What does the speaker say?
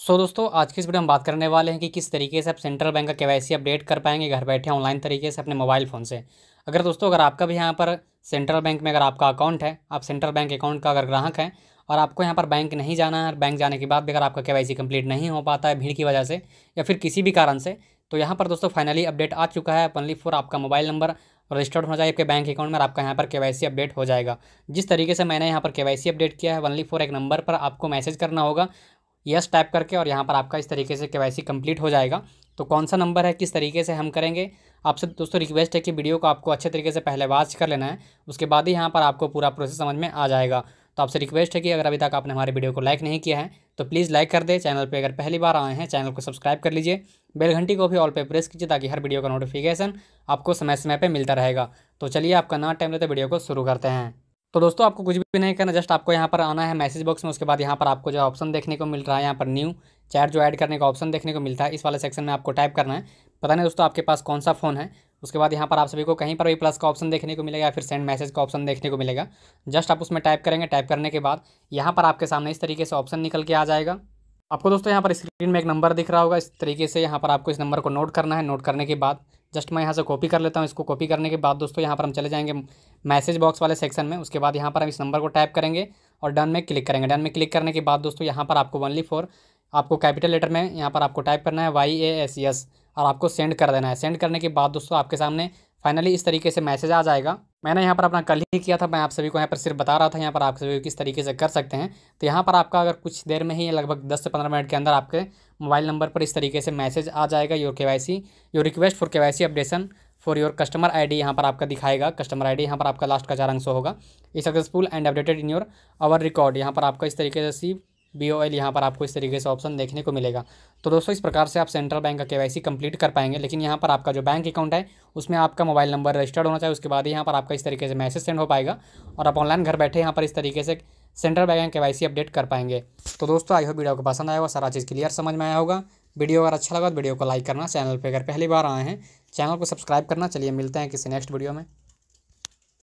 सो so, दोस्तों आज की इस वीडियो हम बात करने वाले हैं कि किस तरीके से आप सेंट्रल बैंक का केवाईसी अपडेट कर पाएंगे घर बैठे ऑनलाइन तरीके से अपने मोबाइल फ़ोन से अगर दोस्तों अगर आपका भी यहाँ पर सेंट्रल बैंक में अगर आपका अकाउंट है आप सेंट्रल बैंक अकाउंट का अगर ग्राहक हैं और आपको यहाँ पर बैंक नहीं जाना है बैंक जाने के बाद भी अगर आपका के कंप्लीट नहीं हो पाता है भीड़ की वजह से या फिर किसी भी कारण से तो यहाँ पर दोस्तों फाइनली अपडेट आ चुका है ओनली फोर आपका मोबाइल नंबर रजिस्टर्ड हो जाए आपके बैंक अकाउंट में आपका यहाँ पर केवाईसी अपडेट हो जाएगा जिस तरीके से मैंने यहाँ पर केवाईसी अपडेट किया है वनली फोर एक नंबर पर आपको मैसेज करना होगा यस टाइप करके और यहाँ पर आपका इस तरीके से के कंप्लीट हो जाएगा तो कौन सा नंबर है किस तरीके से हम करेंगे आपसे दोस्तों रिक्वेस्ट है कि वीडियो को आपको अच्छे तरीके से पहले वाच कर लेना है उसके बाद ही यहाँ पर आपको पूरा प्रोसेस समझ में आ जाएगा तो आपसे रिक्वेस्ट है कि अगर अभी तक आपने हमारे वीडियो को लाइक नहीं किया है तो प्लीज़ लाइक कर दे चैनल पे अगर पहली बार आए हैं चैनल को सब्सक्राइब कर लीजिए बेल घंटी को भी ऑल पे प्रेस कीजिए ताकि हर वीडियो का नोटिफिकेशन आपको समय समय पर मिलता रहेगा तो चलिए आपका ना टाइम लेते वीडियो को शुरू करते हैं तो दोस्तों आपको कुछ भी नहीं करना जस्ट आपको यहाँ पर आना है मैसेज बॉक्स में उसके बाद यहाँ पर आपको जो ऑप्शन देखने को मिल रहा है यहाँ पर न्यू चैट जो ऐड करने का ऑप्शन देखने को मिलता है इस वाले सेक्शन में आपको टाइप करना है पता नहीं दोस्तों आपके पास कौन सा फ़ोन है उसके बाद यहाँ पर आप सभी को कहीं पर भी प्लस का ऑप्शन देखने को मिलेगा या फिर सेंड मैसेज का ऑप्शन देखने को मिलेगा जस्ट आप उसमें टाइप करेंगे टाइप करने के बाद यहाँ पर आपके सामने इस तरीके से ऑप्शन निकल के आ जाएगा आपको दोस्तों यहाँ पर स्क्रीन में एक नंबर दिख रहा होगा इस तरीके से यहाँ पर आपको इस नंबर को नोट करना है नोट करने के बाद जस्ट मैं यहाँ से कॉपी कर लेता हूँ इसको कॉपी करने के बाद दोस्तों यहाँ पर हम चले जाएंगे मैसेज बॉक्स वाले सेक्शन में उसके बाद यहाँ पर हम इस नंबर को टाइप करेंगे और डन में क्लिक करेंगे डन में क्लिक करने के बाद दोस्तों यहाँ पर आपको वनली फोर आपको कैपिटल लेटर में यहाँ पर आपको टाइप करना है वाई ए एस एस और आपको सेंड कर देना है सेंड करने के बाद दोस्तों आपके सामने फाइनली इस तरीके से मैसेज आ जाएगा मैंने यहाँ पर अपना कल ही किया था मैं आप सभी को यहाँ पर सिर्फ बता रहा था यहाँ पर आप सभी किस तरीके से कर सकते हैं तो यहाँ पर आपका अगर कुछ देर में ही लगभग 10 से 15 मिनट के अंदर आपके मोबाइल नंबर पर इस तरीके से मैसेज आ जाएगा your K Y C your request for K Y C updation for your customer D यहाँ पर आपका दिखाएगा कस्टमर डी यहाँ पर आपका लास्ट का चार अंश होगा इस successful and updated in your our record यहाँ पर आपका इस तरीके से सी बी ओ एल यहाँ पर आपको इस तरीके से ऑप्शन देखने को मिलेगा तो दोस्तों इस प्रकार से आप सेंट्रल बैंक का के वाई सी कंप्लीट कर पाएंगे लेकिन यहाँ पर आपका जो बैंक अकाउंट है उसमें आपका मोबाइल नंबर रजिस्टर्ड होना चाहिए उसके बाद ही यहाँ पर आपका इस तरीके से मैसेज सेंड हो पाएगा और आप ऑनलाइन घर बैठे यहाँ पर इस तरीके से सेंट्रल बैंक का के अपडेट कर पाएंगे तो दोस्तों आई होप वीडियो को पसंद आया होगा सारा चीज़ क्लियर समझ में आया होगा वीडियो अगर अच्छा लगा तो वीडियो को लाइक करना चैनल पर अगर पहली बार आए हैं चैनल को सब्सक्राइब करना चलिए मिलते हैं किसी नेक्स्ट वीडियो में